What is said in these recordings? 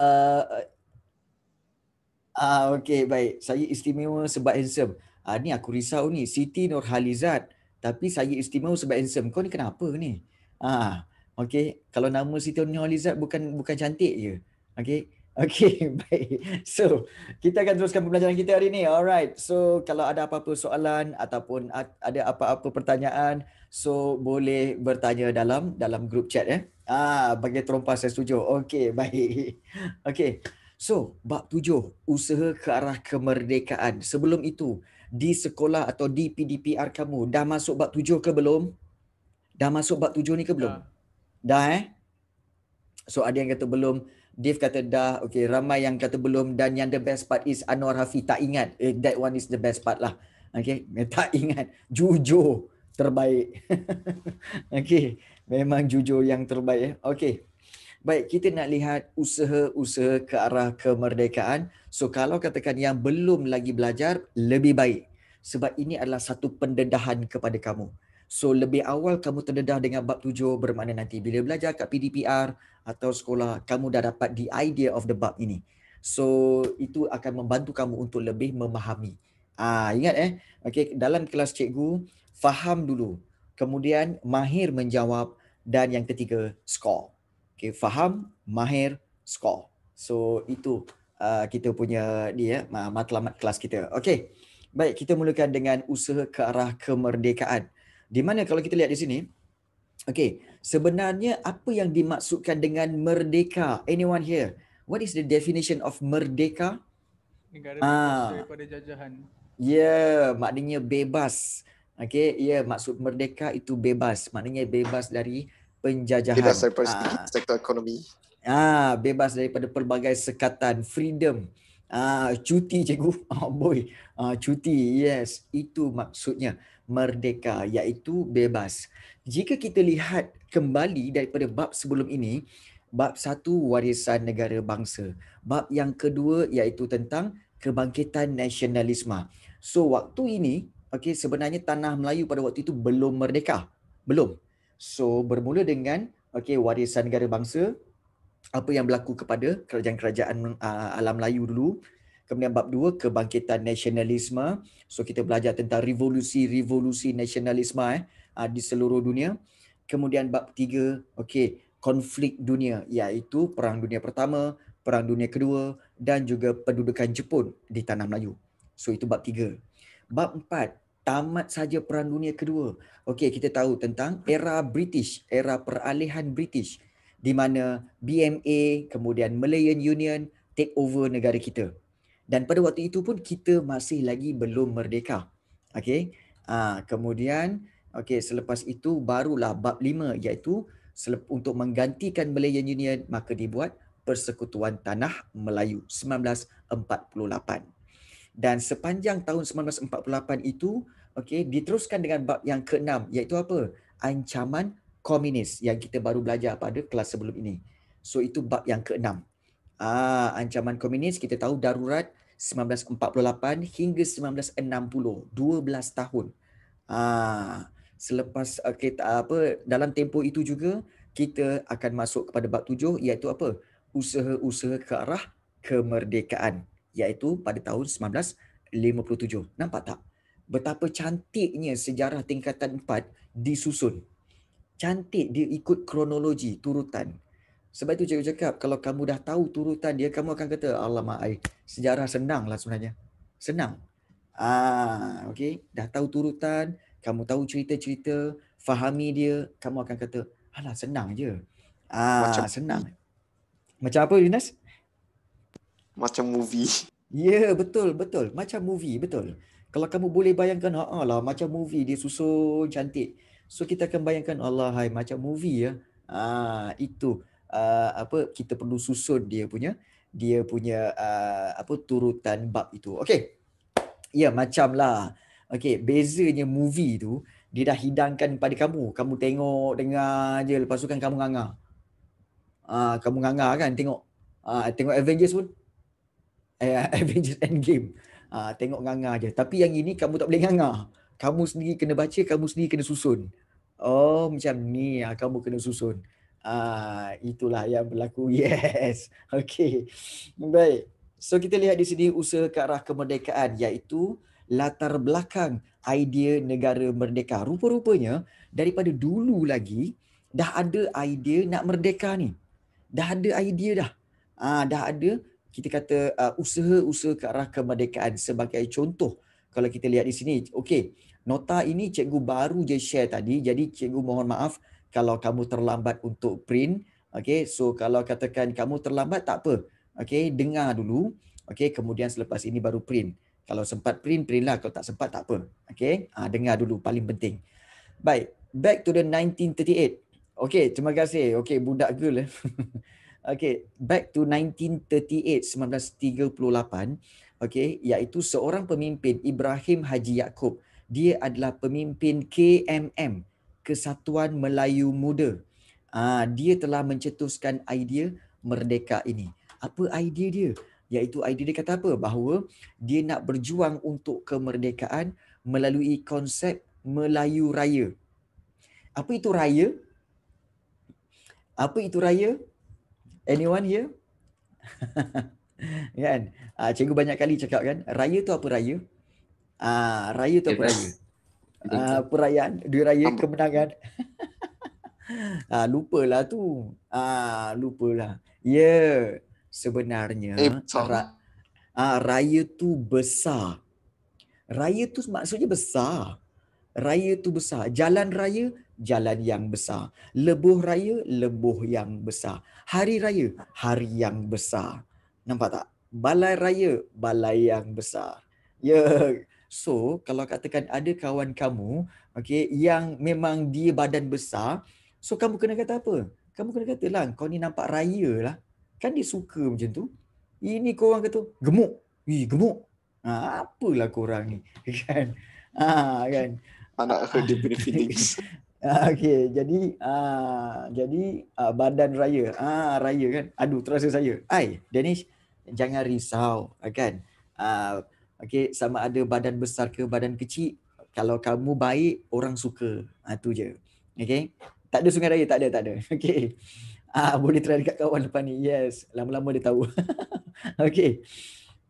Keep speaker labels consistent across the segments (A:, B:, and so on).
A: Uh, uh, uh, okay baik saya istimewa sebab handsome uh, ni aku risau ni Siti Nurhalizat tapi saya istimewa sebab handsome kau ni kenapa ni ah uh, okay kalau nama Siti Nurhalizat bukan bukan cantik je okay Okay, baik. So, kita akan teruskan pembelajaran kita hari ini. Alright. So, kalau ada apa-apa soalan ataupun ada apa-apa pertanyaan, So boleh bertanya dalam dalam group chat ya. Eh? Ah bagi terompas saya setuju. Okey, baik. Okey. So, bab tujuh, usaha ke arah kemerdekaan. Sebelum itu, di sekolah atau di PDPR kamu, dah masuk bab tujuh ke belum? Dah masuk bab tujuh ni ke belum? Dah, dah eh? So, ada yang kata belum. Dave kata dah. Okay, ramai yang kata belum. Dan yang the best part is Anwar Hafi tak ingat. Eh, that one is the best part lah. Okay, tak ingat. Jujur terbaik. Okey, memang jujur yang terbaik. Eh. Okey. Baik, kita nak lihat usaha-usaha ke arah kemerdekaan. So kalau katakan yang belum lagi belajar, lebih baik. Sebab ini adalah satu pendedahan kepada kamu. So lebih awal kamu terdedah dengan bab tujuh bermakna nanti bila belajar kat PDPR atau sekolah, kamu dah dapat the idea of the bab ini. So itu akan membantu kamu untuk lebih memahami. Ah ingat eh. Okey dalam kelas cikgu faham dulu. Kemudian mahir menjawab dan yang ketiga score. Okey faham, mahir, score. So itu uh, kita punya dia eh, ya, matlamat kelas kita. Okey. Baik, kita mulakan dengan usaha ke arah kemerdekaan. Di mana kalau kita lihat di sini, okay sebenarnya apa yang dimaksudkan dengan merdeka? Anyone here? What is the definition of merdeka? Negara bebas ah. daripada jajahan. Ya, yeah, maknanya bebas. Okey, ya yeah, maksud merdeka itu bebas. Maknanya bebas dari penjajahan. Bebas daripada ah. sektor ekonomi. Ah, bebas daripada pelbagai sekatan, freedom. Ah, cuti cikgu. Oh boy. Ah, cuti. Yes, itu maksudnya merdeka iaitu bebas. Jika kita lihat kembali daripada bab sebelum ini, bab satu warisan negara bangsa. Bab yang kedua iaitu tentang kebangkitan nasionalisme. So waktu ini, okay, sebenarnya tanah Melayu pada waktu itu belum merdeka. Belum. So bermula dengan okay, warisan negara bangsa, apa yang berlaku kepada kerajaan-kerajaan uh, alam Melayu dulu. Kemudian bab dua, kebangkitan nasionalisme. So kita belajar tentang revolusi-revolusi nasionalisme eh, uh, di seluruh dunia. Kemudian bab tiga, okay, konflik dunia iaitu Perang Dunia Pertama, Perang Dunia Kedua dan juga pendudukan Jepun di tanah Melayu. So itu bab tiga. Bab empat, tamat saja Perang Dunia Kedua. Okey, kita tahu tentang era British, era peralihan British di mana BMA kemudian Malayan Union take over negara kita. Dan pada waktu itu pun kita masih lagi belum merdeka. Okey. Ah, kemudian okay selepas itu barulah bab lima iaitu untuk menggantikan Malayan Union maka dibuat Persekutuan Tanah Melayu 1948 dan sepanjang tahun 1948 itu okey diteruskan dengan bab yang keenam iaitu apa ancaman komunis yang kita baru belajar pada kelas sebelum ini so itu bab yang keenam ah ancaman komunis kita tahu darurat 1948 hingga 1960 12 tahun ah selepas okay, apa dalam tempoh itu juga kita akan masuk kepada bab tujuh iaitu apa usaha-usaha ke arah kemerdekaan iaitu pada tahun 1957. Nampak tak? Betapa cantiknya sejarah tingkatan 4 disusun. Cantik dia ikut kronologi turutan. Sebab itu cikgu cakap kalau kamu dah tahu turutan dia kamu akan kata alamak sejarah senang lah sebenarnya. Senang. Ah, okay. dah tahu turutan, kamu tahu cerita-cerita, fahami dia, kamu akan kata, alah senang je. Ah, macam senang. Macam apa Yunus? macam movie. Ya, yeah, betul, betul. Macam movie, betul. Kalau kamu boleh bayangkan, ha, ha lah macam movie dia susun cantik. So kita akan bayangkan Allah hai macam movie ya. Ah ha, itu uh, apa kita perlu susun dia punya dia punya uh, apa turutan bab itu. Okay. Ya, yeah, lah. Okay bezanya movie tu dia dah hidangkan pada kamu. Kamu tengok, dengar je. Lepas tu kan kamu nganga. Ah, kamu nganga kan tengok. Ah, tengok Avengers pun Eh, Avengers Endgame. uh, tengok nganga je. Tapi yang ini kamu tak boleh nganga. Kamu sendiri kena baca, kamu sendiri kena susun. Oh macam ni ah kamu kena susun. uh, itulah yang berlaku. Yes. Okay. Baik. So kita lihat di sini usaha ke arah kemerdekaan iaitu latar belakang idea negara merdeka. Rupa-rupanya daripada dulu lagi dah ada idea nak merdeka ni. Dah ada idea dah. Ah uh, dah ada kita kata uh, usaha-usaha ke arah kemerdekaan sebagai contoh kalau kita lihat di sini okey nota ini cikgu baru je share tadi jadi cikgu mohon maaf kalau kamu terlambat untuk print okey so kalau katakan kamu terlambat tak apa okey dengar dulu okey kemudian selepas ini baru print kalau sempat print printlah. kalau tak sempat tak apa okey ah dengar dulu paling penting baik back to the 1938 okey terima kasih okey budak girl eh Okay, back to 1938, 1938. Okay, iaitu seorang pemimpin Ibrahim Haji Yaakob. Dia adalah pemimpin KMM, Kesatuan Melayu Muda. Ah, dia telah mencetuskan idea merdeka ini. Apa idea dia? Iaitu idea dia kata apa? Bahawa dia nak berjuang untuk kemerdekaan melalui konsep Melayu Raya. Apa itu raya? Apa itu raya? Anyone here? kan? Uh, cikgu banyak kali cakap kan, raya tu apa raya? Ah, raya tu apa raya? Uh, perayaan, duit raya, kemenangan. Ah, uh, lupalah tu. Ah, uh, lupalah. Ya, yeah, sebenarnya eh, ra- uh, raya tu besar. Raya tu maksudnya besar. Raya tu besar. Jalan raya jalan yang besar. Lebuh raya, lebuh yang besar. Hari raya, hari yang besar. Nampak tak? Balai raya, balai yang besar. Ya. Yeah. So, kalau katakan ada kawan kamu, okay, yang memang dia badan besar, so kamu kena kata apa? Kamu kena kata kau ni nampak raya lah. Kan dia suka macam tu. Ini kau orang kata, gemuk. Ih, gemuk. Ha, apalah kau orang ni. Kan? Ha, kan? Anak aku dia punya feelings. Ah, okey, jadi uh, jadi uh, badan raya. Ah, uh, raya kan. Aduh, terasa saya. Ai, Danish, jangan risau, kan? Ah, okey, sama ada badan besar ke badan kecil, kalau kamu baik, orang suka. Ah, tu je. Okey. Tak ada sungai raya, tak ada, tak ada. Okey. Ah, boleh try dekat kawan depan ni. Yes, lama-lama dia tahu. okey.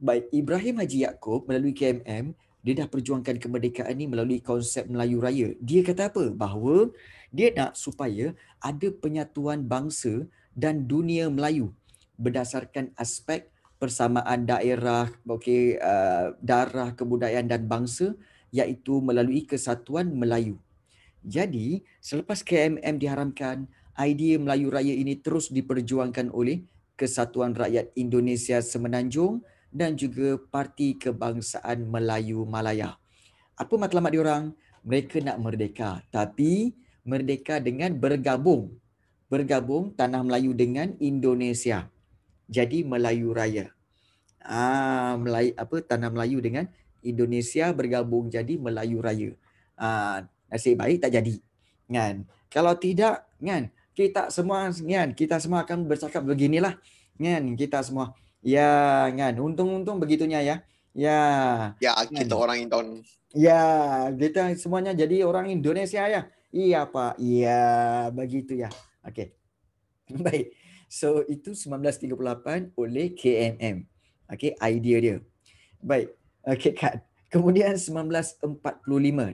A: Baik, Ibrahim Haji Yaakob melalui KMM dia dah perjuangkan kemerdekaan ni melalui konsep Melayu Raya. Dia kata apa? Bahawa dia nak supaya ada penyatuan bangsa dan dunia Melayu berdasarkan aspek persamaan daerah, okay, uh, darah, kebudayaan dan bangsa iaitu melalui kesatuan Melayu. Jadi, selepas KMM diharamkan, idea Melayu Raya ini terus diperjuangkan oleh Kesatuan Rakyat Indonesia Semenanjung dan juga Parti Kebangsaan Melayu Malaya. Apa matlamat diorang? Mereka nak merdeka tapi merdeka dengan bergabung. Bergabung tanah Melayu dengan Indonesia. Jadi Melayu Raya. Ah, Melayu, apa tanah Melayu dengan Indonesia bergabung jadi Melayu Raya. Ah, nasib baik tak jadi. Kan? Kalau tidak, kan? Kita semua kan? Kita semua akan bercakap beginilah. Kan? Kita semua Ya, kan. Untung-untung begitunya ya. Ya. Ya, kita kan? orang Indonesia. Ya, kita semuanya jadi orang Indonesia ya. Iya, Pak. Iya, begitu ya. Oke. Okay. Baik. So, itu 1938 oleh KMM. Okay, idea dia. Baik. Okay, kan. Kemudian 1945,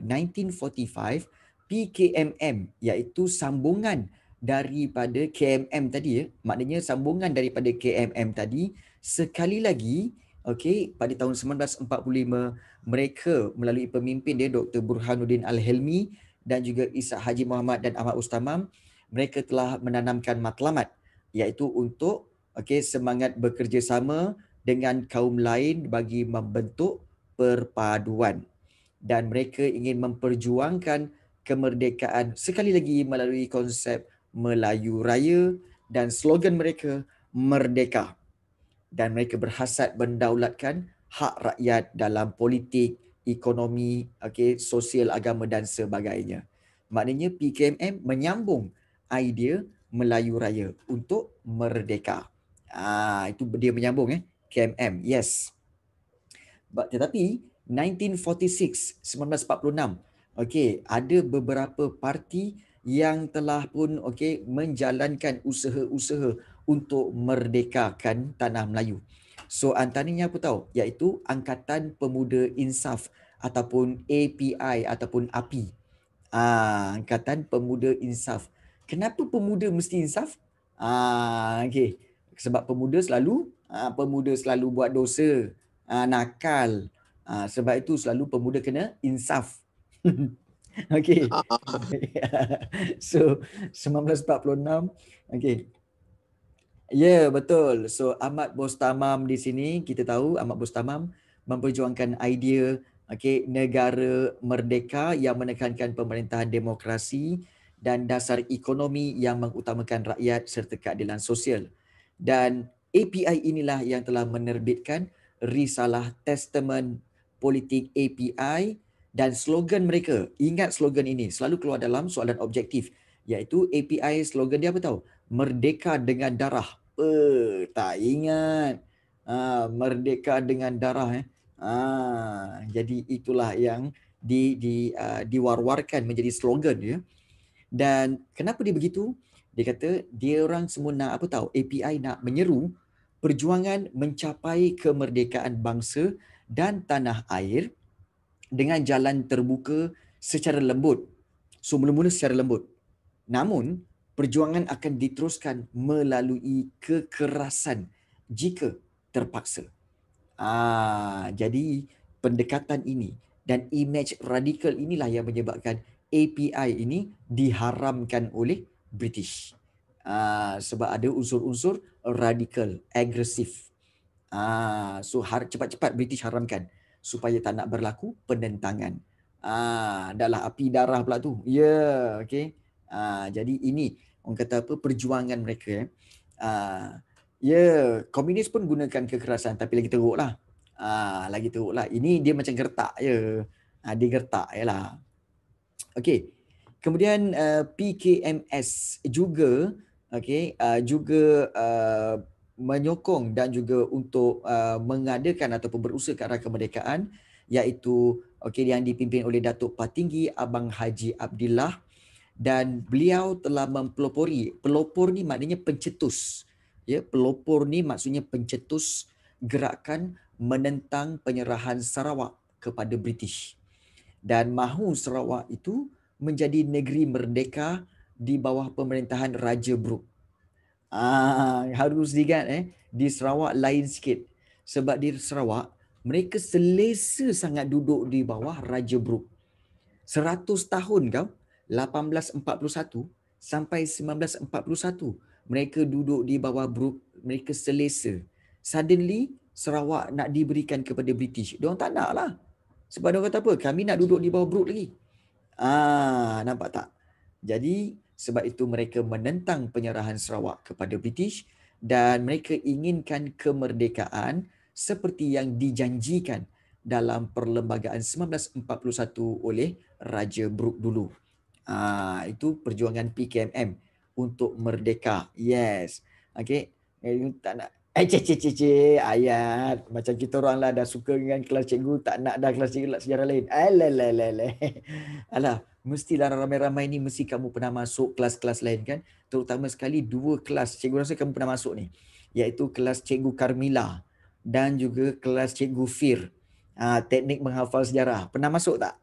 A: 1945, PKMM iaitu sambungan daripada KMM tadi ya. Maknanya sambungan daripada KMM tadi sekali lagi okey pada tahun 1945 mereka melalui pemimpin dia Dr. Burhanuddin Al-Helmi dan juga Isa Haji Muhammad dan Ahmad Ustamam mereka telah menanamkan matlamat iaitu untuk okey semangat bekerjasama dengan kaum lain bagi membentuk perpaduan dan mereka ingin memperjuangkan kemerdekaan sekali lagi melalui konsep Melayu Raya dan slogan mereka Merdeka. Dan mereka berhasrat mendaulatkan hak rakyat dalam politik, ekonomi, okay, sosial, agama dan sebagainya. Maknanya PKMM menyambung idea Melayu Raya untuk merdeka. Ah, itu dia menyambung eh. KMM, yes. But, tetapi 1946, 1946, okay, ada beberapa parti yang telah pun okey menjalankan usaha-usaha untuk merdekakan tanah Melayu. So antaranya apa tahu iaitu Angkatan Pemuda Insaf ataupun API ataupun API. Ah Angkatan Pemuda Insaf. Kenapa pemuda mesti insaf? Ah okey. Sebab pemuda selalu ah pemuda selalu buat dosa, ah nakal. Ah sebab itu selalu pemuda kena insaf. okay. Ah. so 1946. Okay. Ya, yeah, betul. So Ahmad Bostamam di sini kita tahu Ahmad Bostamam memperjuangkan idea okay, negara merdeka yang menekankan pemerintahan demokrasi dan dasar ekonomi yang mengutamakan rakyat serta keadilan sosial. Dan API inilah yang telah menerbitkan risalah testament politik API dan slogan mereka ingat slogan ini selalu keluar dalam soalan objektif iaitu API slogan dia apa tahu merdeka dengan darah eh tak ingat ah merdeka dengan darah eh ah jadi itulah yang di di uh, diwar-warkan menjadi slogan ya dan kenapa dia begitu dia kata dia orang semua nak apa tahu API nak menyeru perjuangan mencapai kemerdekaan bangsa dan tanah air dengan jalan terbuka secara lembut. So mula-mula secara lembut. Namun, perjuangan akan diteruskan melalui kekerasan jika terpaksa. Ah, jadi pendekatan ini dan image radikal inilah yang menyebabkan API ini diharamkan oleh British. Ah, sebab ada unsur-unsur radikal, agresif. Ah, so cepat-cepat British haramkan supaya tak nak berlaku penentangan. Ah, adalah api darah pula tu. Ya, yeah, okey. Ah, jadi ini orang kata apa perjuangan mereka eh. Ah, ya, yeah, komunis pun gunakan kekerasan tapi lagi teruklah. Ah, lagi teruklah. Ini dia macam gertak ya. Yeah. Ah, dia gertak jelah. Ya okey. Kemudian uh, ah, PKMS juga okey, uh, juga uh, menyokong dan juga untuk uh, mengadakan ataupun berusaha ke arah kemerdekaan iaitu okay yang dipimpin oleh Datuk Patinggi Abang Haji Abdillah dan beliau telah mempelopori pelopor ni maknanya pencetus ya pelopor ni maksudnya pencetus gerakan menentang penyerahan Sarawak kepada British dan mahu Sarawak itu menjadi negeri merdeka di bawah pemerintahan Raja Brooke Ah, harus diingat eh, di Sarawak lain sikit. Sebab di Sarawak, mereka selesa sangat duduk di bawah Raja Brook. 100 tahun kau, 1841 sampai 1941, mereka duduk di bawah Brook, mereka selesa. Suddenly, Sarawak nak diberikan kepada British. Diorang tak nak lah. Sebab diorang kata apa? Kami nak duduk di bawah Brook lagi. Ah, nampak tak? Jadi, sebab itu mereka menentang penyerahan Sarawak kepada British dan mereka inginkan kemerdekaan seperti yang dijanjikan dalam perlembagaan 1941 oleh Raja Brooke dulu. Ah itu perjuangan PKMM untuk merdeka. Yes. Okey. Eh, tak nak Eh, cik, cik, cik, cik, ayat. Macam kita orang lah dah suka dengan kelas cikgu, tak nak dah kelas cikgu lah sejarah lain. Alah, alah, alah, alah. Alah, mestilah ramai-ramai ni mesti kamu pernah masuk kelas-kelas lain kan? Terutama sekali dua kelas cikgu rasa kamu pernah masuk ni. Iaitu kelas cikgu Carmila dan juga kelas cikgu Fir. ha, teknik menghafal sejarah. Pernah masuk tak?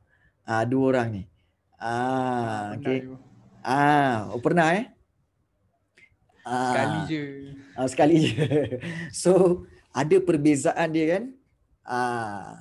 A: Ah, ha, dua orang ni. Ah, ha, okey. Ah, oh, pernah eh? Ah. Ha. Sekali je uh, sekali je. so ada perbezaan dia kan uh,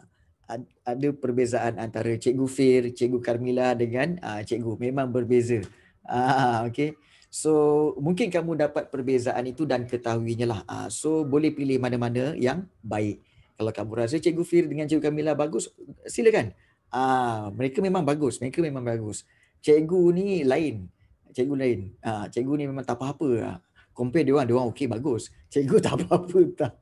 A: ada perbezaan antara cikgu Fir, cikgu Carmila dengan uh, cikgu memang berbeza uh, okay. so mungkin kamu dapat perbezaan itu dan ketahuinya lah uh, so boleh pilih mana-mana yang baik kalau kamu rasa cikgu Fir dengan cikgu Carmila bagus silakan uh, mereka memang bagus mereka memang bagus cikgu ni lain cikgu lain uh, cikgu ni memang tak apa-apa compare dia orang dia orang okey bagus cikgu tak apa-apa tak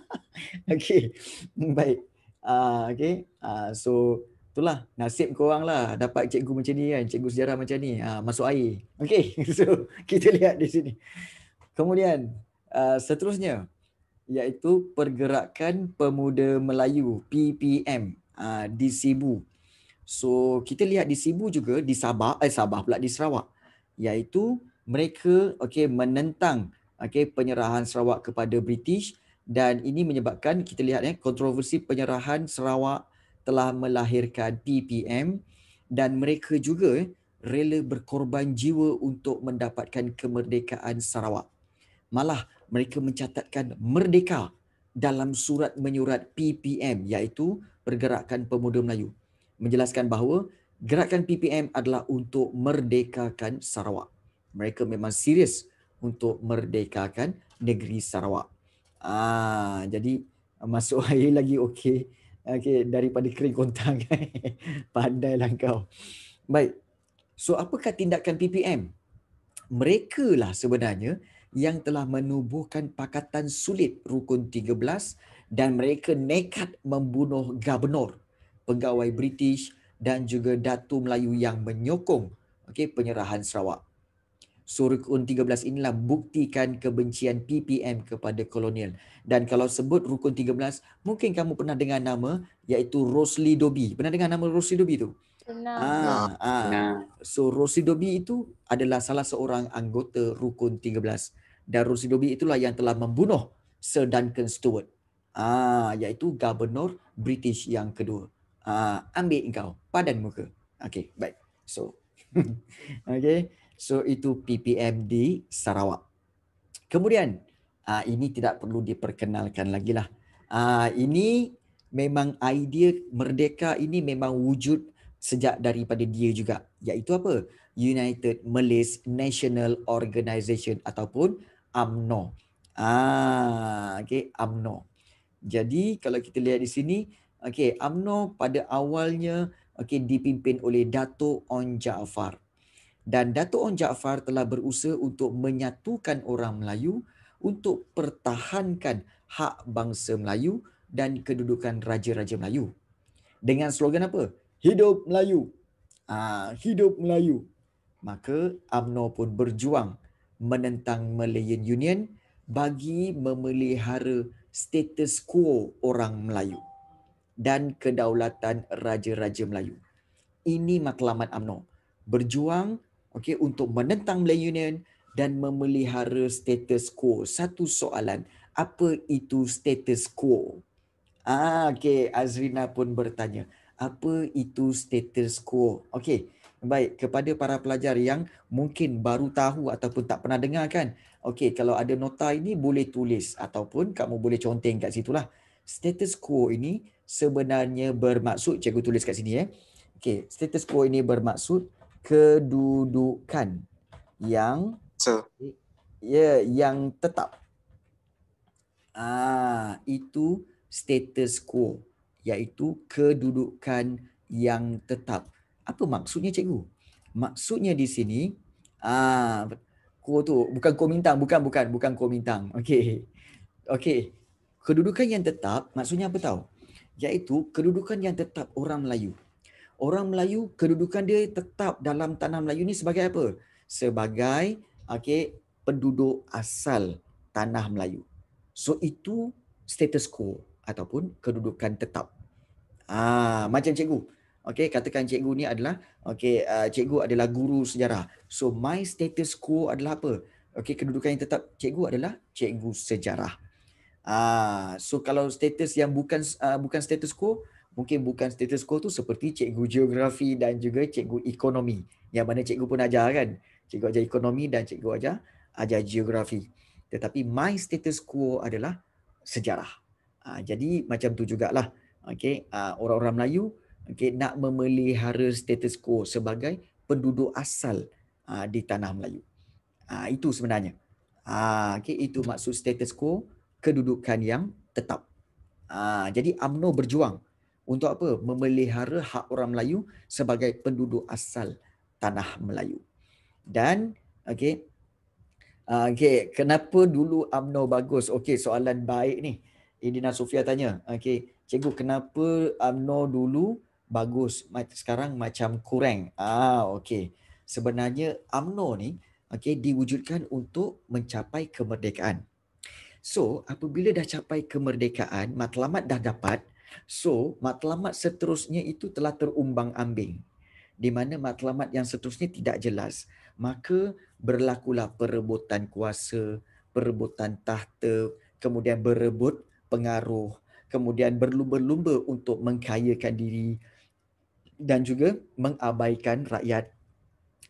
A: okey baik uh, ah, okey uh, ah, so itulah nasib kau orang lah dapat cikgu macam ni kan cikgu sejarah macam ni uh, masuk air okey so kita lihat di sini kemudian uh, seterusnya iaitu pergerakan pemuda Melayu PPM uh, di Sibu So kita lihat di Sibu juga di Sabah eh Sabah pula di Sarawak iaitu mereka okey menentang okey penyerahan Sarawak kepada British dan ini menyebabkan kita lihat ya kontroversi penyerahan Sarawak telah melahirkan PPM dan mereka juga eh, rela berkorban jiwa untuk mendapatkan kemerdekaan Sarawak. Malah mereka mencatatkan merdeka dalam surat menyurat PPM iaitu Pergerakan Pemuda Melayu menjelaskan bahawa gerakan PPM adalah untuk merdekakan Sarawak mereka memang serius untuk merdekakan negeri Sarawak. Ah, jadi masuk air lagi okey. Okey, daripada kering kontang. Pandailah kau. Baik. So, apakah tindakan PPM? Mereka lah sebenarnya yang telah menubuhkan pakatan sulit Rukun 13 dan mereka nekat membunuh gubernur, pegawai British dan juga datu Melayu yang menyokong okey penyerahan Sarawak. Suri Rukun 13 inilah buktikan kebencian PPM kepada kolonial. Dan kalau sebut Rukun 13, mungkin kamu pernah dengar nama iaitu Rosli Dobi. Pernah dengar nama Rosli Dobi tu? Pernah. Ah, ah. So Rosli Dobi itu adalah salah seorang anggota Rukun 13. Dan Rosli Dobi itulah yang telah membunuh Sir Duncan Stewart. Ah, iaitu Gubernur British yang kedua. Ah, ambil engkau, padan muka. Okay, baik. So, okay. So itu PPM di Sarawak. Kemudian uh, ini tidak perlu diperkenalkan lagi lah. Uh, ini memang idea merdeka ini memang wujud sejak daripada dia juga. Iaitu apa? United Malays National Organization ataupun AMNO. Ah, okay, AMNO. Jadi kalau kita lihat di sini, okay, AMNO pada awalnya okay, dipimpin oleh Dato' On Jaafar dan Dato' Ong Jaafar telah berusaha untuk menyatukan orang Melayu untuk pertahankan hak bangsa Melayu dan kedudukan raja-raja Melayu. Dengan slogan apa? Hidup Melayu. Ah, hidup Melayu. Maka UMNO pun berjuang menentang Malayan Union bagi memelihara status quo orang Melayu dan kedaulatan raja-raja Melayu. Ini matlamat UMNO. Berjuang okay, untuk menentang Malay Union dan memelihara status quo. Satu soalan, apa itu status quo? Ah, okay, Azrina pun bertanya, apa itu status quo? Okay, baik, kepada para pelajar yang mungkin baru tahu ataupun tak pernah dengar kan, okay, kalau ada nota ini boleh tulis ataupun kamu boleh conteng kat situ lah. Status quo ini sebenarnya bermaksud, cikgu tulis kat sini eh. Okey, status quo ini bermaksud kedudukan yang so. ya yang tetap ah itu status quo iaitu kedudukan yang tetap apa maksudnya cikgu maksudnya di sini ah quo tu bukan quo mintang bukan bukan bukan quo mintang okey okey kedudukan yang tetap maksudnya apa tahu iaitu kedudukan yang tetap orang Melayu orang Melayu kedudukan dia tetap dalam tanah Melayu ni sebagai apa? Sebagai okey penduduk asal tanah Melayu. So itu status quo ataupun kedudukan tetap. Ah macam cikgu. Okey katakan cikgu ni adalah okey uh, ah, cikgu adalah guru sejarah. So my status quo adalah apa? Okey kedudukan yang tetap cikgu adalah cikgu sejarah. Ah so kalau status yang bukan uh, bukan status quo mungkin bukan status quo tu seperti cikgu geografi dan juga cikgu ekonomi yang mana cikgu pun ajar kan cikgu ajar ekonomi dan cikgu ajar ajar geografi tetapi my status quo adalah sejarah ah, jadi macam tu jugalah okey ha, orang-orang Melayu okey nak memelihara status quo sebagai penduduk asal ah, di tanah Melayu itu sebenarnya ha, okey itu maksud status quo kedudukan yang tetap jadi amno berjuang untuk apa? Memelihara hak orang Melayu sebagai penduduk asal tanah Melayu. Dan okay ah, okay kenapa dulu UMNO bagus? okay soalan baik ni. Idina Sofia tanya. okay cikgu kenapa UMNO dulu bagus sekarang macam kurang? Ah, okay Sebenarnya UMNO ni okay diwujudkan untuk mencapai kemerdekaan. So, apabila dah capai kemerdekaan, matlamat dah dapat, So, matlamat seterusnya itu telah terumbang ambing. Di mana matlamat yang seterusnya tidak jelas. Maka berlakulah perebutan kuasa, perebutan tahta, kemudian berebut pengaruh, kemudian berlumba-lumba untuk mengkayakan diri dan juga mengabaikan rakyat.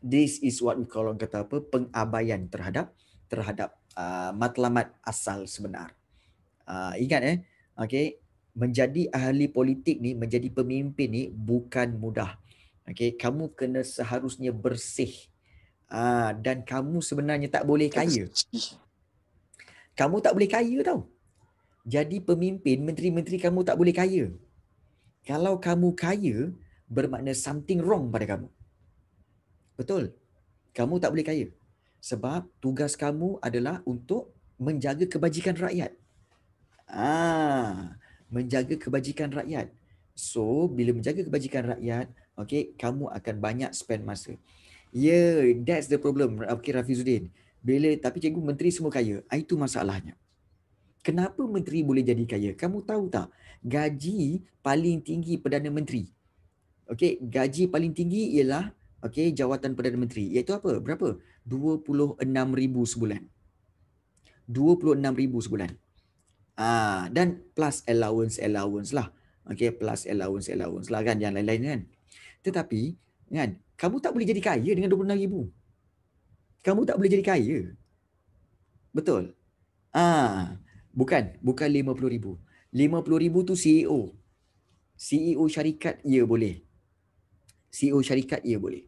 A: This is what we call kata apa? Pengabaian terhadap terhadap uh, matlamat asal sebenar. Uh, ingat eh, okay? menjadi ahli politik ni, menjadi pemimpin ni bukan mudah. Okay, kamu kena seharusnya bersih. Uh, dan kamu sebenarnya tak boleh kaya. Kamu tak boleh kaya tau. Jadi pemimpin, menteri-menteri kamu tak boleh kaya. Kalau kamu kaya, bermakna something wrong pada kamu. Betul. Kamu tak boleh kaya. Sebab tugas kamu adalah untuk menjaga kebajikan rakyat. Ah, menjaga kebajikan rakyat. So, bila menjaga kebajikan rakyat, okay, kamu akan banyak spend masa. Yeah, that's the problem, okay, Rafizuddin. Bila, tapi cikgu menteri semua kaya, ah, itu masalahnya. Kenapa menteri boleh jadi kaya? Kamu tahu tak? Gaji paling tinggi Perdana Menteri. Okay, gaji paling tinggi ialah okay, jawatan Perdana Menteri. Iaitu apa? Berapa? RM26,000 sebulan. RM26,000 sebulan. Ah, dan plus allowance allowance lah. Okay, plus allowance allowance lah kan yang lain-lain kan. Tetapi kan, kamu tak boleh jadi kaya dengan RM26,000. Kamu tak boleh jadi kaya. Betul. Ah, bukan, bukan RM50,000. RM50,000 tu CEO. CEO syarikat ya boleh. CEO syarikat ya boleh.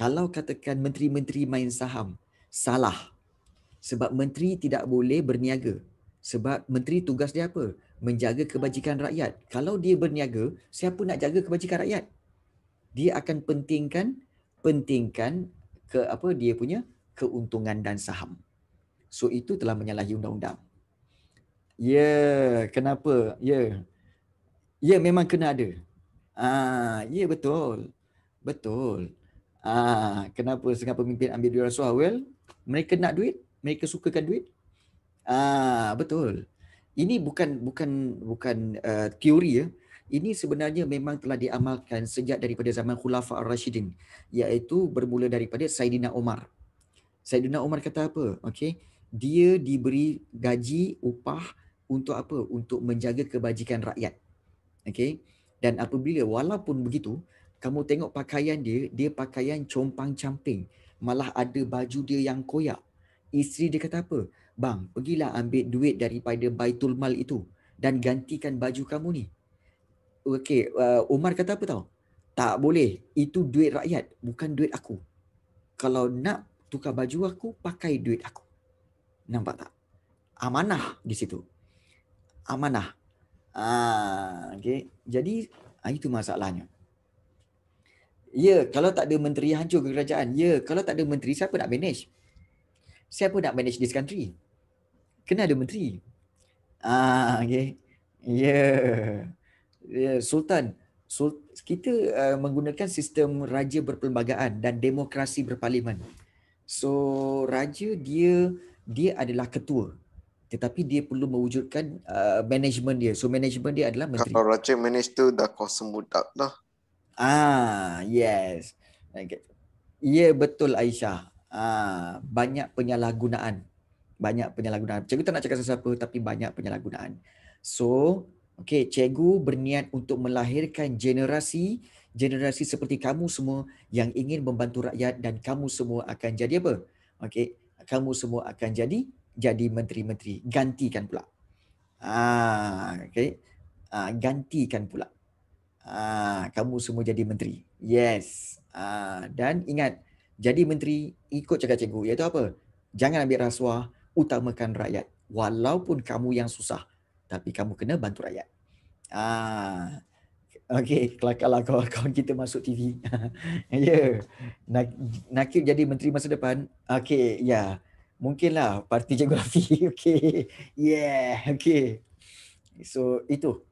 A: Kalau katakan menteri-menteri main saham, salah. Sebab menteri tidak boleh berniaga. Sebab menteri tugas dia apa? Menjaga kebajikan rakyat. Kalau dia berniaga, siapa nak jaga kebajikan rakyat? Dia akan pentingkan pentingkan ke apa dia punya keuntungan dan saham. So itu telah menyalahi undang-undang. Ya, yeah, kenapa? Ya. Yeah. Ya yeah, memang kena ada. Ah, ya yeah, betul. Betul. Ah, kenapa setengah pemimpin ambil duit rasuah? Well, mereka nak duit, mereka sukakan duit, Ah betul. Ini bukan bukan bukan uh, teori ya. Ini sebenarnya memang telah diamalkan sejak daripada zaman Khulafa Ar-Rashidin iaitu bermula daripada Saidina Umar. Saidina Umar kata apa? Okey. Dia diberi gaji upah untuk apa? Untuk menjaga kebajikan rakyat. Okey. Dan apabila walaupun begitu, kamu tengok pakaian dia, dia pakaian compang-camping. Malah ada baju dia yang koyak. Isteri dia kata apa? bang pergilah ambil duit daripada baitul mal itu dan gantikan baju kamu ni okey uh, Umar kata apa tahu tak boleh itu duit rakyat bukan duit aku kalau nak tukar baju aku pakai duit aku nampak tak amanah di situ amanah ah okey jadi ah, itu masalahnya Ya, kalau tak ada menteri hancur kerajaan. Ya, kalau tak ada menteri siapa nak manage? Siapa nak manage this country? kena ada menteri. Ah, okay. Yeah. yeah. Sultan, Sult- kita uh, menggunakan sistem raja berperlembagaan dan demokrasi berparlimen. So, raja dia dia adalah ketua. Tetapi dia perlu mewujudkan uh, management dia. So, management dia adalah menteri. Kalau raja manage tu dah kosong mudah dah. Ah, yes. Okay. Ya yeah, betul Aisyah. Ah, banyak penyalahgunaan banyak penyalahgunaan. Cikgu tak nak cakap sesiapa tapi banyak penyalahgunaan. So, okay, cikgu berniat untuk melahirkan generasi generasi seperti kamu semua yang ingin membantu rakyat dan kamu semua akan jadi apa? Okay, kamu semua akan jadi jadi menteri-menteri. Gantikan pula. Ah, okay. Ah, gantikan pula. Ah, kamu semua jadi menteri. Yes. Ah, dan ingat, jadi menteri ikut cakap cikgu. Iaitu apa? Jangan ambil rasuah utamakan rakyat. Walaupun kamu yang susah, tapi kamu kena bantu rakyat. Ah, Okey, kelakarlah kawan kita masuk TV. ya, yeah. Nakib jadi Menteri Masa Depan. Okey, ya. Yeah. Mungkinlah Parti Geografi. Okey, yeah, okey. So, itu.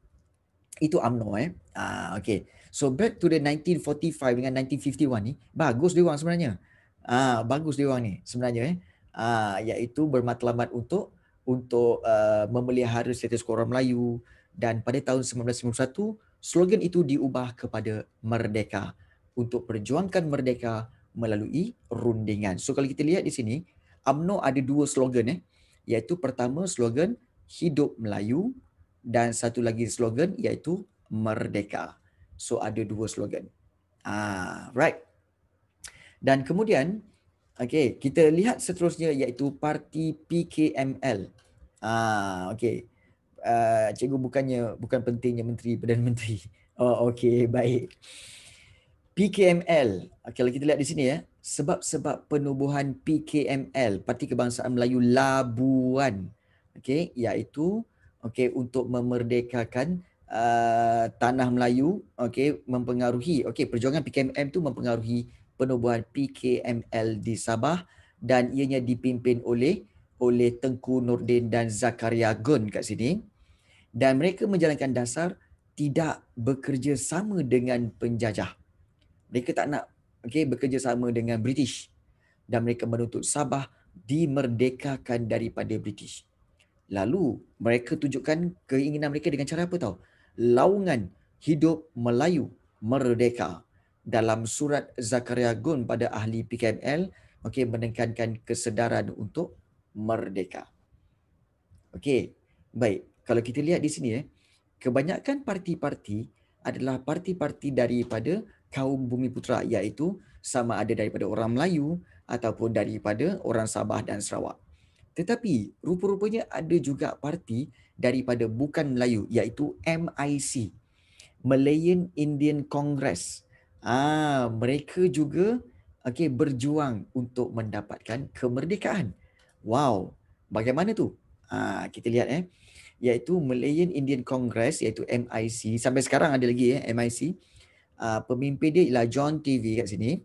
A: Itu amno eh. Ah, okey. So, back to the 1945 dengan 1951 ni. Bagus dia orang sebenarnya. Ah, bagus dia orang ni sebenarnya eh uh, iaitu bermatlamat untuk untuk uh, memelihara status quo orang Melayu dan pada tahun 1991 slogan itu diubah kepada merdeka untuk perjuangkan merdeka melalui rundingan. So kalau kita lihat di sini Amno ada dua slogan eh iaitu pertama slogan hidup Melayu dan satu lagi slogan iaitu merdeka. So ada dua slogan. Ah, right. Dan kemudian Okey, kita lihat seterusnya iaitu parti PKML. Ah, okey. Uh, cikgu bukannya bukan pentingnya menteri Perdana menteri. Oh, okey, baik. PKML. Okey, kalau kita lihat di sini ya, sebab-sebab penubuhan PKML, Parti Kebangsaan Melayu Labuan. Okey, iaitu okey untuk memerdekakan uh, tanah Melayu, okey mempengaruhi. Okey, perjuangan PKML tu mempengaruhi penubuhan PKML di Sabah dan ianya dipimpin oleh oleh Tengku Nordin dan Zakaria Gun kat sini. Dan mereka menjalankan dasar tidak bekerjasama dengan penjajah. Mereka tak nak okay, bekerjasama dengan British. Dan mereka menuntut Sabah dimerdekakan daripada British. Lalu mereka tunjukkan keinginan mereka dengan cara apa tahu? Laungan hidup Melayu merdeka dalam surat Zakaria Gun pada ahli PKML okey menekankan kesedaran untuk merdeka. Okey, baik. Kalau kita lihat di sini eh, kebanyakan parti-parti adalah parti-parti daripada kaum bumi putra iaitu sama ada daripada orang Melayu ataupun daripada orang Sabah dan Sarawak. Tetapi rupa-rupanya ada juga parti daripada bukan Melayu iaitu MIC, Malayan Indian Congress Ah, mereka juga okey berjuang untuk mendapatkan kemerdekaan. Wow. Bagaimana tu? Ah, kita lihat eh iaitu Malayan Indian Congress iaitu MIC sampai sekarang ada lagi eh MIC uh, ah, pemimpin dia ialah John TV kat sini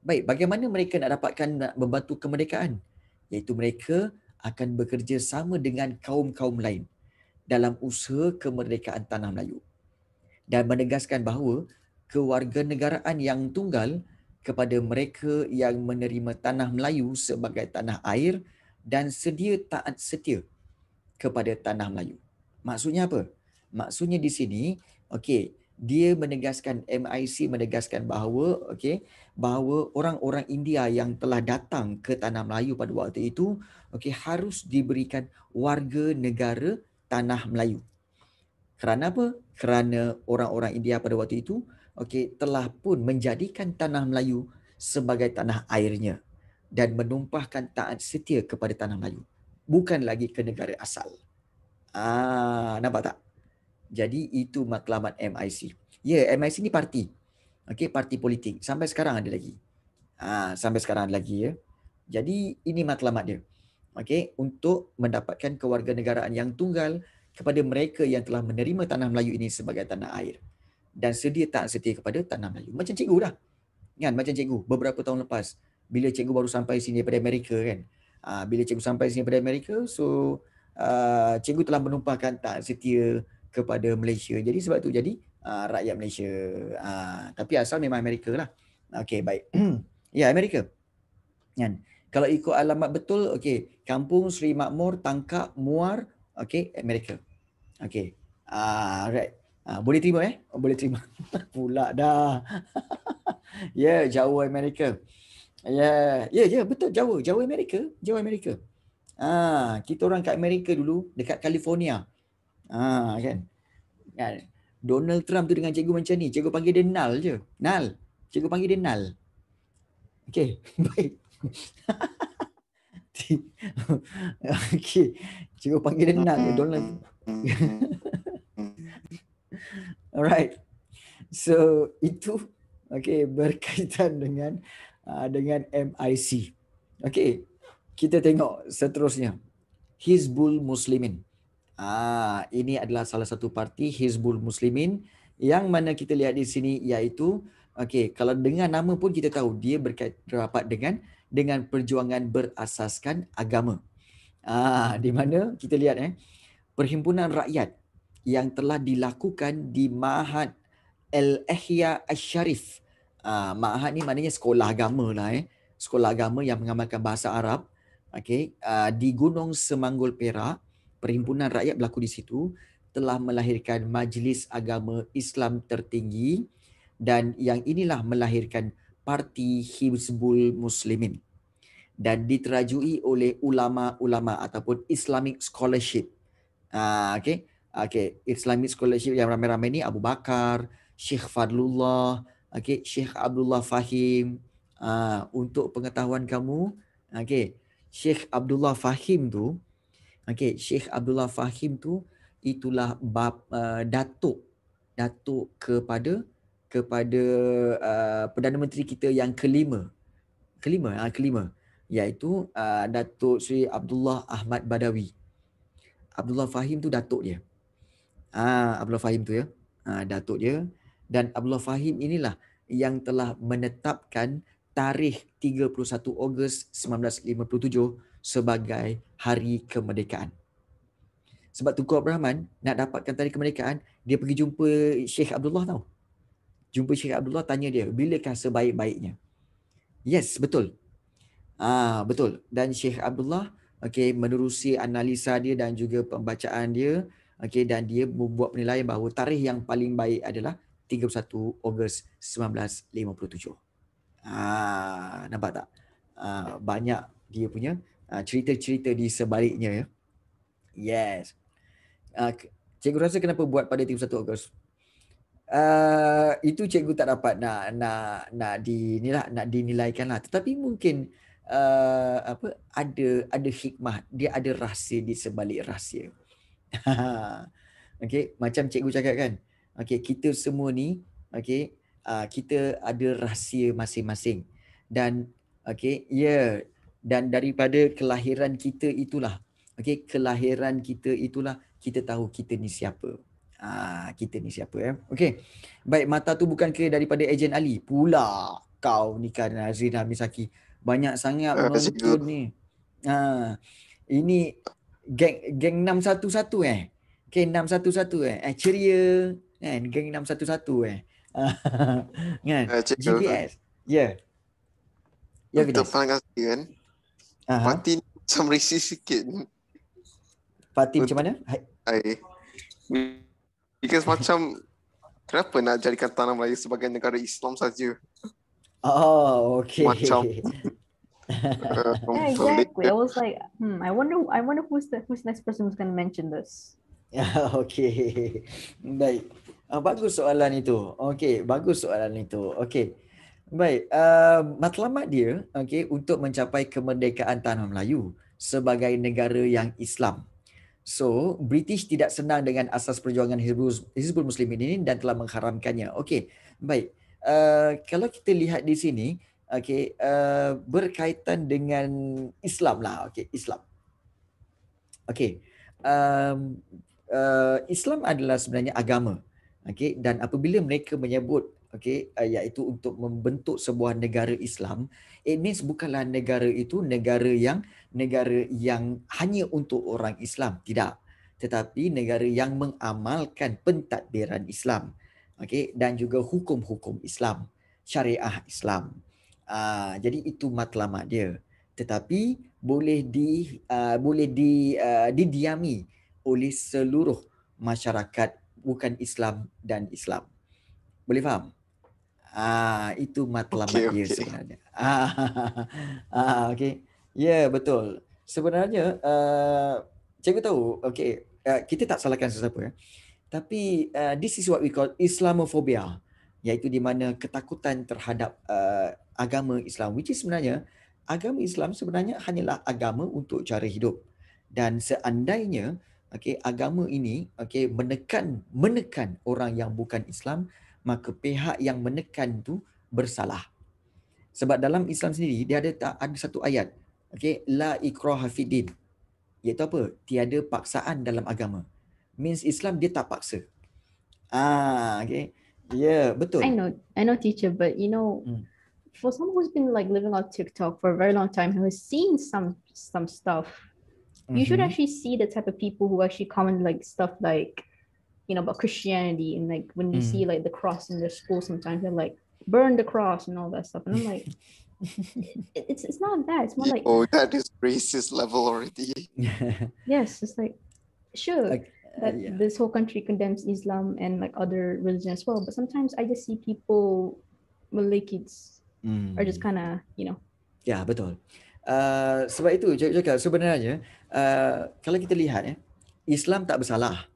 A: baik bagaimana mereka nak dapatkan nak membantu kemerdekaan iaitu mereka akan bekerja sama dengan kaum-kaum lain dalam usaha kemerdekaan tanah Melayu dan menegaskan bahawa kewarganegaraan yang tunggal kepada mereka yang menerima tanah Melayu sebagai tanah air dan sedia taat setia kepada tanah Melayu. Maksudnya apa? Maksudnya di sini, okey, dia menegaskan MIC menegaskan bahawa okey, bahawa orang-orang India yang telah datang ke tanah Melayu pada waktu itu, okey, harus diberikan warga negara tanah Melayu. Kerana apa? Kerana orang-orang India pada waktu itu okey telah pun menjadikan tanah Melayu sebagai tanah airnya dan menumpahkan taat setia kepada tanah Melayu bukan lagi ke negara asal ah nampak tak jadi itu maklamat MIC ya yeah, MIC ni parti okey parti politik sampai sekarang ada lagi ah sampai sekarang ada lagi ya jadi ini maklamat dia okey untuk mendapatkan kewarganegaraan yang tunggal kepada mereka yang telah menerima tanah Melayu ini sebagai tanah air dan sedia tak setia kepada tanah Melayu. Macam cikgu dah. Kan? Macam cikgu beberapa tahun lepas. Bila cikgu baru sampai sini daripada Amerika kan. Ha, bila cikgu sampai sini daripada Amerika, so uh, cikgu telah menumpahkan tak setia kepada Malaysia. Jadi sebab tu jadi uh, rakyat Malaysia. Uh, tapi asal memang Amerika lah. Okay, baik. ya, Amerika. Kan? Kalau ikut alamat betul, okay. Kampung Sri Makmur, Tangkap, Muar, okay, Amerika. Okay. Uh, right. Ah, boleh terima eh? Oh, boleh terima. Pula dah. ya, yeah, Jawa Amerika. Ya, yeah. ya, yeah, yeah, betul Jawa. Jawa Amerika. Jawa Amerika. Ah, kita orang kat Amerika dulu, dekat California. Ah, kan? kan? Donald Trump tu dengan cikgu macam ni. Cikgu panggil dia Nal je. Nal. Cikgu panggil dia Nal. Okay, baik. okay. Cikgu panggil dia Nal. Donald. Alright. So itu okay berkaitan dengan uh, dengan MIC. Okay. Kita tengok seterusnya. Hizbul Muslimin. Ah, ini adalah salah satu parti Hizbul Muslimin yang mana kita lihat di sini iaitu okey kalau dengan nama pun kita tahu dia berkait rapat dengan dengan perjuangan berasaskan agama. Ah di mana kita lihat eh perhimpunan rakyat yang telah dilakukan di Mahat Al-Ihya Al-Sharif. Uh, ah, Mahat ni maknanya sekolah agama lah eh. Sekolah agama yang mengamalkan bahasa Arab. Okay. Uh, ah, di Gunung Semanggul Perak, perhimpunan rakyat berlaku di situ telah melahirkan Majlis Agama Islam Tertinggi dan yang inilah melahirkan Parti Hizbul Muslimin dan diterajui oleh ulama-ulama ataupun Islamic Scholarship. Uh, ah, okay okay, Islamic scholarship yang ramai-ramai ni Abu Bakar, Syekh Fadlullah, okay, Syekh Abdullah Fahim. Uh, untuk pengetahuan kamu, okay, Syekh Abdullah Fahim tu, okay, Syekh Abdullah Fahim tu itulah bab, uh, datuk datuk kepada kepada uh, Perdana Menteri kita yang kelima. Kelima, ha, kelima yaitu uh, Datuk Sri Abdullah Ahmad Badawi. Abdullah Fahim tu datuk dia. Ah, Abdullah Fahim tu ya. Ha, datuk dia dan Abdullah Fahim inilah yang telah menetapkan tarikh 31 Ogos 1957 sebagai hari kemerdekaan. Sebab Tunku Abdul Rahman nak dapatkan tarikh kemerdekaan, dia pergi jumpa Sheikh Abdullah tau. Jumpa Sheikh Abdullah tanya dia, bilakah sebaik-baiknya? Yes, betul. Ah, betul. Dan Sheikh Abdullah okey menerusi analisa dia dan juga pembacaan dia, okay, dan dia membuat penilaian bahawa tarikh yang paling baik adalah 31 Ogos 1957. Ha, ah, nampak tak? Ha, banyak dia punya ah, cerita-cerita di sebaliknya. Ya? Yes. Ha, cikgu rasa kenapa buat pada 31 Ogos? Uh, itu cikgu tak dapat nak nak nak dinilah nak dinilaikan lah. Tetapi mungkin uh, apa ada ada hikmah dia ada rahsia di sebalik rahsia. okay, macam cikgu cakap kan. Okay, kita semua ni, okay, uh, kita ada rahsia masing-masing. Dan, okay, yeah, dan daripada kelahiran kita itulah, okay, kelahiran kita itulah kita tahu kita ni siapa. Ah, uh, kita ni siapa ya. Eh? Okay, baik mata tu bukan ke daripada Ejen Ali pula kau ni kan Azrin Hamisaki. Banyak sangat penonton ni. Ah, ini geng geng 611 eh. Geng 611 eh. Eh ceria kan geng 611 eh. kan. Uh, eh, GPS. Ya. Ya kita kan. uh Parti macam risi sikit. Parti macam mana? Hai. Because macam kenapa nak jadikan tanah Melayu sebagai negara Islam saja? Oh, okay. Macam Uh, yeah, exactly. I was like, hmm, I wonder, I wonder who's the who's the next person who's gonna mention this. Yeah. okay. Baik. Uh, bagus soalan itu. Okay. Bagus soalan itu. Okay. Baik. Uh, matlamat dia, okay, untuk mencapai kemerdekaan tanah Melayu sebagai negara yang Islam. So, British tidak senang dengan asas perjuangan Hizbul, Hizbul Muslimin ini dan telah mengharamkannya. Okay. baik. Uh, kalau kita lihat di sini, okay, uh, berkaitan dengan Islam lah. Okay, Islam. Okay, um, uh, Islam adalah sebenarnya agama. Okay, dan apabila mereka menyebut okay, uh, iaitu untuk membentuk sebuah negara Islam, it means bukanlah negara itu negara yang negara yang hanya untuk orang Islam. Tidak. Tetapi negara yang mengamalkan pentadbiran Islam. Okay, dan juga hukum-hukum Islam, syariah Islam. Uh, jadi itu matlamat dia. Tetapi boleh di uh, boleh di uh, didiami oleh seluruh masyarakat bukan Islam dan Islam. Boleh faham? Ah itu matlamat okay, dia okay. Ya, sebenarnya. Ah uh, okey. Ya yeah, betul. Sebenarnya uh, cikgu tahu okey uh, kita tak salahkan sesiapa ya. Tapi uh, this is what we call Islamophobia iaitu di mana ketakutan terhadap uh, agama Islam which is sebenarnya agama Islam sebenarnya hanyalah agama untuk cara hidup dan seandainya okey agama ini okey menekan menekan orang yang bukan Islam maka pihak yang menekan tu bersalah sebab dalam Islam sendiri dia ada ada satu ayat okey la ikraha fiddin iaitu apa tiada paksaan dalam agama means Islam dia tak paksa ah okey ya yeah, betul i know i know teacher but you know hmm. for someone who's been like living on TikTok for a very long time, who has seen some some stuff, mm-hmm. you should mm-hmm. actually see the type of people who actually comment like stuff like, you know, about Christianity and like when you mm. see like the cross in their school, sometimes they're like burn the cross and all that stuff, and I'm like. it's it's not that. It's more like oh, that is racist level already. yes, it's like sure like, uh, that yeah. this whole country condemns Islam and like other religion as well. But sometimes I just see people, Malay kids, mm. or just kind of you know yeah betul Uh, sebab itu cakap sebenarnya uh, kalau kita lihat eh Islam tak bersalah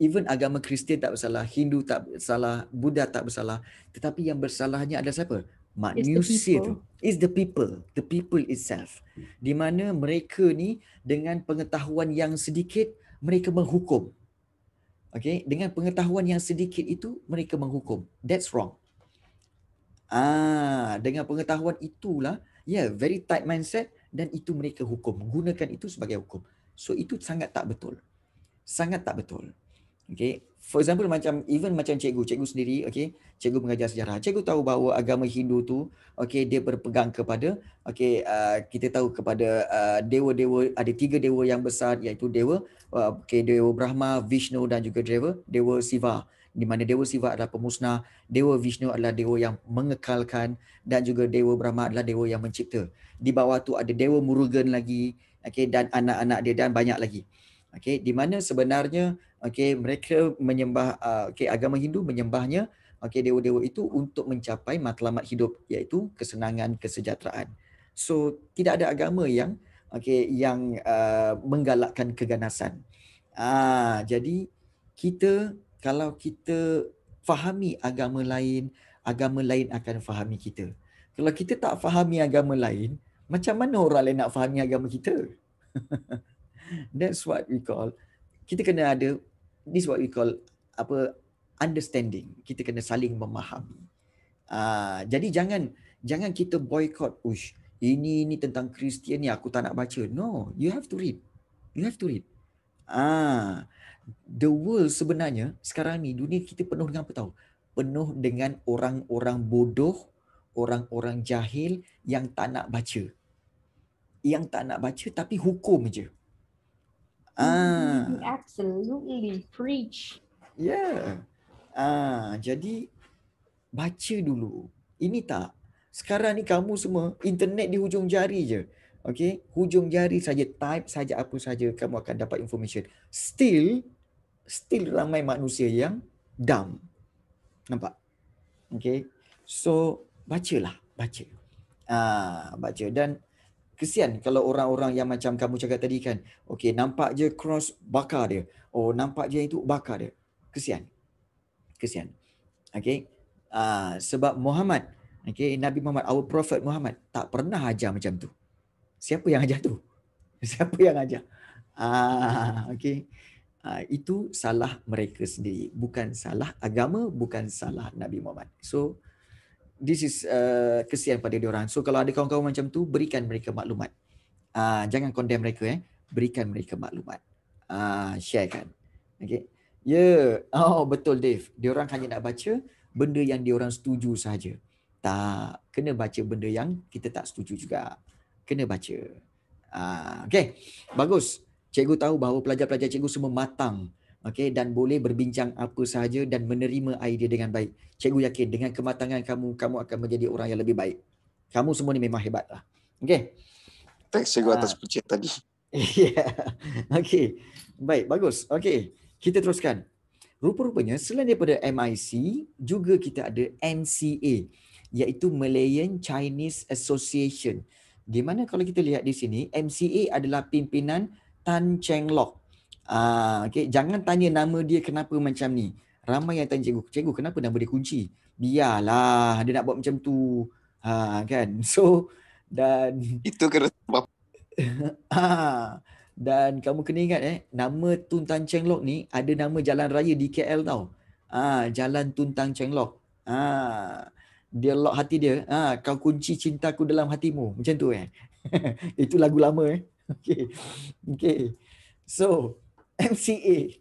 A: even agama Kristian tak bersalah Hindu tak bersalah Buddha tak bersalah tetapi yang bersalahnya ada siapa manusia tu is the people the people itself di mana mereka ni dengan pengetahuan yang sedikit mereka menghukum okey dengan pengetahuan yang sedikit itu mereka menghukum that's wrong Ah, dengan pengetahuan itulah, yeah, very tight mindset dan itu mereka hukum. Gunakan itu sebagai hukum. So itu sangat tak betul. Sangat tak betul. Okay. For example macam even macam cikgu, cikgu sendiri, okay, cikgu mengajar sejarah. Cikgu tahu bahawa agama Hindu tu, okay, dia berpegang kepada, okay, uh, kita tahu kepada uh, dewa-dewa ada tiga dewa yang besar iaitu dewa, uh, okay, dewa Brahma, Vishnu dan juga dewa dewa Siva di mana Dewa Siva adalah pemusnah, Dewa Vishnu adalah Dewa yang mengekalkan dan juga Dewa Brahma adalah Dewa yang mencipta. Di bawah tu ada Dewa Murugan lagi okay, dan anak-anak dia dan banyak lagi. Okay, di mana sebenarnya okay, mereka menyembah uh, okay, agama Hindu menyembahnya okay, dewa-dewa itu untuk mencapai matlamat hidup iaitu kesenangan kesejahteraan. So tidak ada agama yang okay, yang uh, menggalakkan keganasan. Ah, jadi kita kalau kita fahami agama lain, agama lain akan fahami kita. Kalau kita tak fahami agama lain, macam mana orang lain nak fahami agama kita? That's what we call, kita kena ada, this what we call apa understanding. Kita kena saling memahami. Uh, jadi jangan jangan kita boycott, ush, ini ini tentang Kristian ni aku tak nak baca. No, you have to read. You have to read. Ah, the world sebenarnya sekarang ni dunia kita penuh dengan apa tahu? Penuh dengan orang-orang bodoh, orang-orang jahil yang tak nak baca. Yang tak nak baca tapi hukum je. Ah. Absolutely preach. Yeah. Ah, jadi baca dulu. Ini tak. Sekarang ni kamu semua internet di hujung jari je. Okay, hujung jari saja type saja apa saja kamu akan dapat information. Still, still ramai manusia yang dumb. Nampak? Okay, so bacalah, baca. Ah, baca dan kesian kalau orang-orang yang macam kamu cakap tadi kan. Okay, nampak je cross bakar dia. Oh, nampak je itu bakar dia. Kesian. Kesian. Okay. Ah, sebab Muhammad, okay, Nabi Muhammad, our Prophet Muhammad tak pernah ajar macam tu siapa yang ajar tu? Siapa yang ajar? Ah, okay. Ah, itu salah mereka sendiri. Bukan salah agama, bukan salah Nabi Muhammad. So, this is uh, kesian pada diorang. So, kalau ada kawan-kawan macam tu, berikan mereka maklumat. Ah, jangan condemn mereka. Eh. Berikan mereka maklumat. Ah, sharekan. Okay. Ya, yeah. oh betul Dave. Diorang hanya nak baca benda yang diorang setuju sahaja. Tak kena baca benda yang kita tak setuju juga kena baca. Ah, okay, bagus. Cikgu tahu bahawa pelajar-pelajar cikgu semua matang okay, dan boleh berbincang apa sahaja dan menerima idea dengan baik. Cikgu yakin dengan kematangan kamu, kamu akan menjadi orang yang lebih baik. Kamu semua ni memang hebat lah. Okay. Thanks cikgu ah. atas pujian tadi. Yeah. Okay. Baik, bagus. Okay. Kita teruskan. Rupa-rupanya selain daripada MIC, juga kita ada MCA iaitu Malayan Chinese Association. Di mana kalau kita lihat di sini, MCA adalah pimpinan Tan Cheng Lok. Ah, okay. Jangan tanya nama dia kenapa macam ni. Ramai yang tanya cikgu, cikgu kenapa nama dia kunci? Biarlah, dia nak buat macam tu. Ha, kan? So, dan... Itu kena sebab. Ha, dan kamu kena ingat eh, nama Tun Tan Cheng Lok ni ada nama jalan raya di KL tau. Ah, Jalan Tun Tan Cheng Lok. Ah. Ha, dia lock hati dia ha, kau kunci cintaku dalam hatimu macam tu eh itu lagu lama eh okey okey so MCA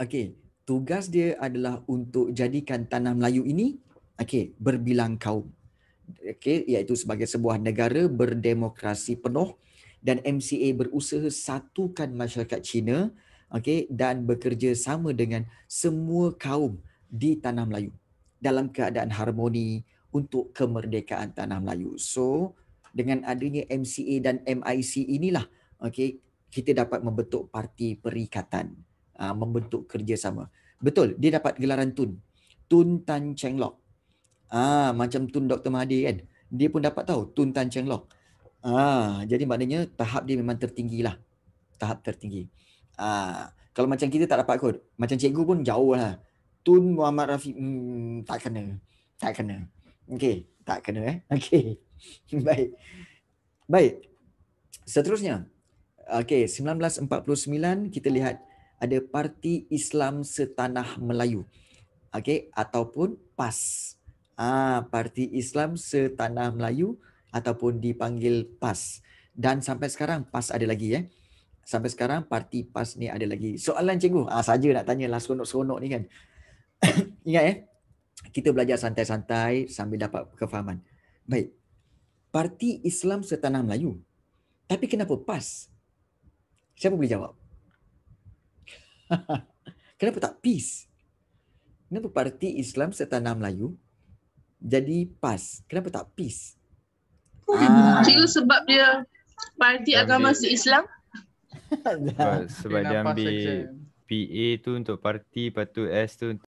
A: okey tugas dia adalah untuk jadikan tanah Melayu ini okey berbilang kaum okey iaitu sebagai sebuah negara berdemokrasi penuh dan MCA berusaha satukan masyarakat Cina okey dan bekerja sama dengan semua kaum di tanah Melayu dalam keadaan harmoni untuk kemerdekaan tanah Melayu. So dengan adanya MCA dan MIC inilah okay, kita dapat membentuk parti perikatan, uh, membentuk kerjasama. Betul, dia dapat gelaran Tun. Tun Tan Cheng Lok. Ah, macam Tun Dr. Mahathir kan. Dia pun dapat tahu Tun Tan Cheng Lok. Ah, jadi maknanya tahap dia memang tertinggilah. Tahap tertinggi. Ah, kalau macam kita tak dapat kot. Macam cikgu pun jauh lah. Tun Muhammad Rafiq hmm, tak kena. Tak kena. Okey, tak kena eh. Okey. Baik. Baik. Seterusnya. Okey, 1949 kita lihat ada Parti Islam Setanah Melayu. Okey, ataupun PAS. Ah, Parti Islam Setanah Melayu ataupun dipanggil PAS. Dan sampai sekarang PAS ada lagi eh. Sampai sekarang parti PAS ni ada lagi. Soalan cikgu, ah saja nak tanya lah seronok-seronok ni kan. ingat eh kita belajar santai-santai sambil dapat kefahaman baik parti Islam setanah Melayu tapi kenapa PAS siapa boleh jawab kenapa tak PIS kenapa parti Islam setanah Melayu jadi PAS kenapa tak PIS Cikgu ah. sebab dia parti ambil. agama Islam sebab, sebab dia ambil PA tu untuk parti, lepas S tu untuk